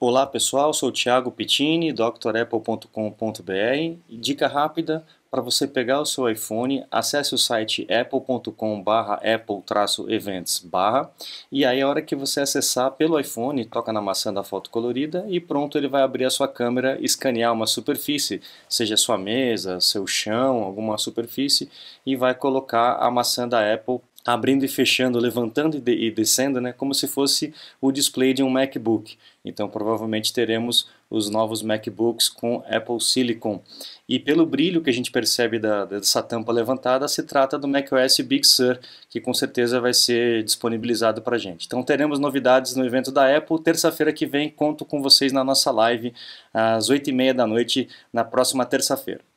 Olá pessoal, sou o Thiago Pitini, drapple.com.br. Dica rápida para você pegar o seu iPhone, acesse o site apple.com/apple-events e aí a hora que você acessar pelo iPhone, toca na maçã da foto colorida e pronto, ele vai abrir a sua câmera, escanear uma superfície, seja sua mesa, seu chão, alguma superfície e vai colocar a maçã da Apple abrindo e fechando, levantando e, de, e descendo, né, como se fosse o display de um MacBook. Então, provavelmente teremos os novos MacBooks com Apple Silicon. E pelo brilho que a gente percebe da, dessa tampa levantada, se trata do macOS Big Sur, que com certeza vai ser disponibilizado para a gente. Então, teremos novidades no evento da Apple. Terça-feira que vem, conto com vocês na nossa live, às 8h30 da noite, na próxima terça-feira.